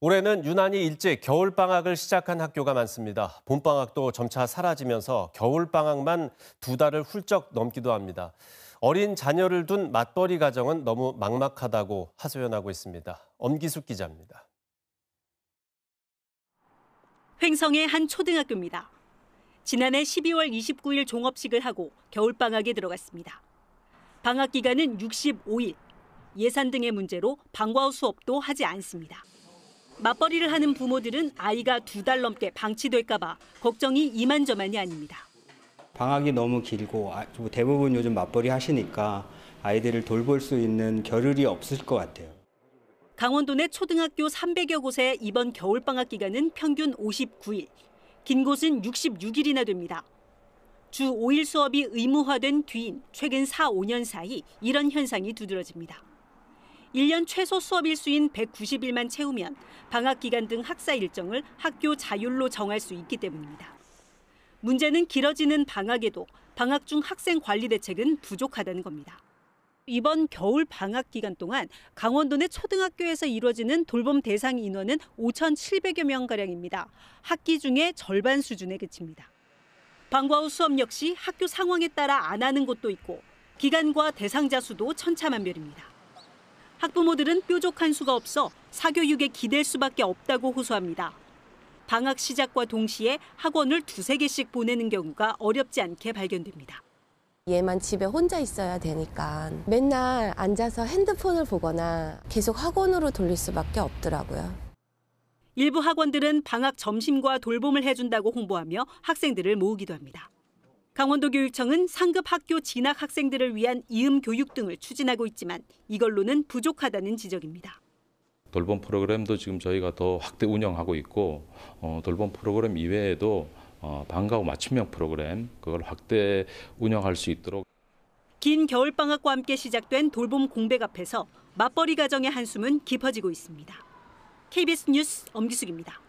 올해는 유난히 일찍 겨울방학을 시작한 학교가 많습니다. 봄방학도 점차 사라지면서 겨울방학만 두 달을 훌쩍 넘기도 합니다. 어린 자녀를 둔 맞벌이 가정은 너무 막막하다고 하소연하고 있습니다. 엄기숙 기자입니다. 횡성의 한 초등학교입니다. 지난해 12월 29일 종업식을 하고 겨울방학에 들어갔습니다. 방학 기간은 65일. 예산 등의 문제로 방과후 수업도 하지 않습니다. 맞벌이를 하는 부모들은 아이가 두 달 넘게 방치될까봐 걱정이 이만저만이 아닙니다. 방학이 너무 길고 아, 뭐 대부분 요즘 맞벌이 하시니까 아이들을 돌볼 수 있는 겨를이 없을 것 같아요. 강원도 내 초등학교 300여 곳의 이번 겨울방학 기간은 평균 59일, 긴 곳은 66일이나 됩니다. 주 5일 수업이 의무화된 뒤인 최근 4, 5년 사이 이런 현상이 두드러집니다. 1년 최소 수업 일수인 190일만 채우면 방학 기간 등 학사 일정을 학교 자율로 정할 수 있기 때문입니다. 문제는 길어지는 방학에도 방학 중 학생 관리 대책은 부족하다는 겁니다. 이번 겨울 방학 기간 동안 강원도 내 초등학교에서 이루어지는 돌봄 대상 인원은 5,700여 명가량입니다. 학기 중에 절반 수준에 그칩니다. 방과 후 수업 역시 학교 상황에 따라 안 하는 곳도 있고 기간과 대상자 수도 천차만별입니다. 학부모들은 뾰족한 수가 없어 사교육에 기댈 수밖에 없다고 호소합니다. 방학 시작과 동시에 학원을 두세 개씩 보내는 경우가 어렵지 않게 발견됩니다. 얘만 집에 혼자 있어야 되니까 맨날 앉아서 핸드폰을 보거나 계속 학원으로 돌릴 수밖에 없더라고요. 일부 학원들은 방학 점심과 돌봄을 해준다고 홍보하며 학생들을 모으기도 합니다. 강원도교육청은 상급 학교 진학 학생들을 위한 이음 교육 등을 추진하고 있지만 이걸로는 부족하다는 지적입니다. 돌봄 프로그램도 지금 저희가 더 확대 운영하고 있고 어, 돌봄 프로그램 이외에도 어, 방과 후 맞춤형 프로그램 그걸 확대 운영할 수 있도록 긴 겨울 방학과 함께 시작된 돌봄 공백 앞에서 맞벌이 가정의 한숨은 깊어지고 있습니다. KBS 뉴스 엄기숙입니다.